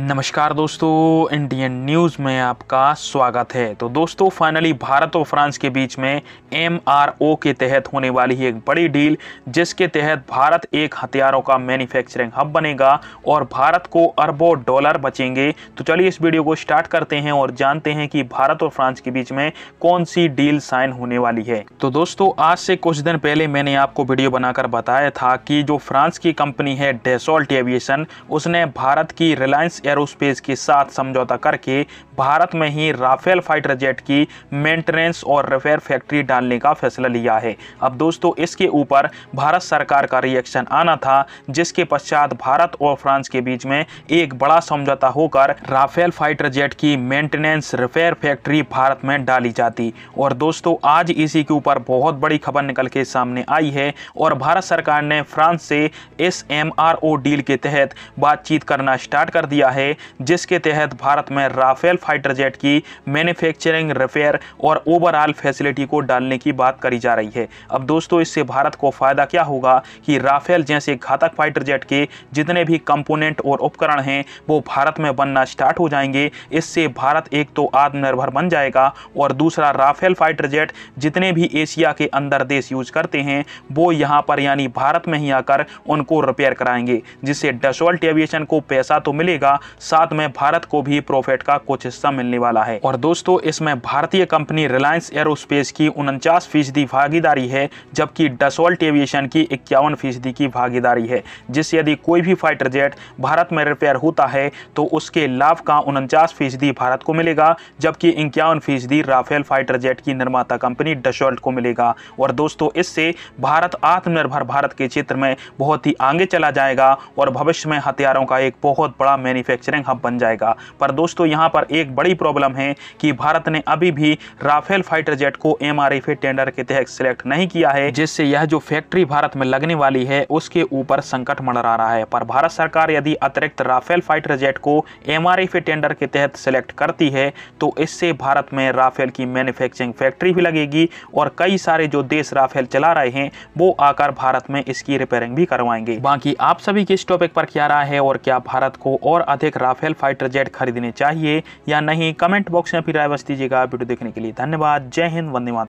नमस्कार दोस्तों Indian news में आपका स्वागत है तो दोस्तों फाइनली भारत और फ्रांस के बीच में एम के तहत होने वाली एक बड़ी डील जिसके तहत भारत एक हथियारों का मैन्युफैक्चरिंग हब बनेगा और भारत को अरबों डॉलर बचेंगे तो चलिए इस वीडियो को स्टार्ट करते हैं और जानते हैं कि भारत और फ्रांस के बीच में कौन सी डील साइन होने वाली है तो दोस्तों आज से कुछ दिन पहले मैंने आपको वीडियो बनाकर बताया था कि जो फ्रांस की कंपनी है डेसोल्ट एविएशन उसने भारत की रिलायंस एरोस्पेस के साथ समझौता करके भारत में ही राफेल फाइटर जेट की मेंटेनेंस और रिपेयर फैक्ट्री डालने का फैसला लिया है अब दोस्तों इसके ऊपर भारत सरकार का रिएक्शन आना था जिसके पश्चात भारत और फ्रांस के बीच में एक बड़ा समझौता होकर राफेल फाइटर जेट की मेंटेनेंस रिपेयर फैक्ट्री भारत में डाली जाती और दोस्तों आज इसी के ऊपर बहुत बड़ी खबर निकल के सामने आई है और भारत सरकार ने फ्रांस से एस डील के तहत बातचीत करना स्टार्ट कर दिया किया है जिसके तहत भारत में राफेल फाइटर जेट की मैन्युफैक्चरिंग रिपेयर और ओवरऑल फैसिलिटी को डालने की बात करी जा रही है अब दोस्तों इससे भारत को फ़ायदा क्या होगा कि राफेल जैसे घातक फाइटर जेट के जितने भी कंपोनेंट और उपकरण हैं वो भारत में बनना स्टार्ट हो जाएंगे इससे भारत एक तो आत्मनिर्भर बन जाएगा और दूसरा राफेल फाइटर जेट जितने भी एशिया के अंदर देश यूज करते हैं वो यहाँ पर यानी भारत में ही आकर उनको रिपेयर कराएंगे जिससे डसोल्ट एविएशन को पैसा तो मिलेगा साथ में भारत को भी प्रॉफिट का कुछ हिस्सा मिलने वाला है और दोस्तों इसमें भारतीय कंपनी रिलायंस एरोस्पेस की उनचास फीसदी भागीदारी है जबकि डसोल्ट एविएशन की इक्यावन फीसदी की भागीदारी है जिस यदि कोई भी फाइटर जेट भारत में रिपेयर होता है तो उसके लाभ का उनचास फीसदी भारत को मिलेगा जबकि इक्यावन फीसदी राफेल फाइटर जेट की निर्माता कंपनी डसोल्ट को मिलेगा और दोस्तों इससे भारत आत्मनिर्भर भारत के क्षेत्र में बहुत ही आगे चला जाएगा और भविष्य में हथियारों का एक बहुत बड़ा मैनिफेस्ट मैन्युफैक्चरिंग हब बन जाएगा पर दोस्तों यहाँ पर एक बड़ी प्रॉब्लम है कि भारत ने अभी भी राफेल फाइटर जेट को एम टेंडर के तहत सिलेक्ट नहीं किया है जिससे यह जो फैक्ट्री भारत में लगने वाली है उसके ऊपर संकट मंडरा रहा है पर भारत सरकार यदि अतिरिक्त राफेल फाइटर जेट को एम टेंडर के तहत सिलेक्ट करती है तो इससे भारत में राफेल की मैन्युफैक्चरिंग फैक्ट्री भी लगेगी और कई सारे जो देश राफेल चला रहे हैं वो आकर भारत में इसकी रिपेयरिंग भी करवाएंगे बाकी आप सभी के इस टॉपिक पर क्या रहा है और क्या भारत को और साथ एक राफेल फाइटर जेट खरीदने चाहिए या नहीं कमेंट बॉक्स में फिर राय बस दीजिएगा वीडियो देखने के लिए धन्यवाद जय हिंद वंदे मात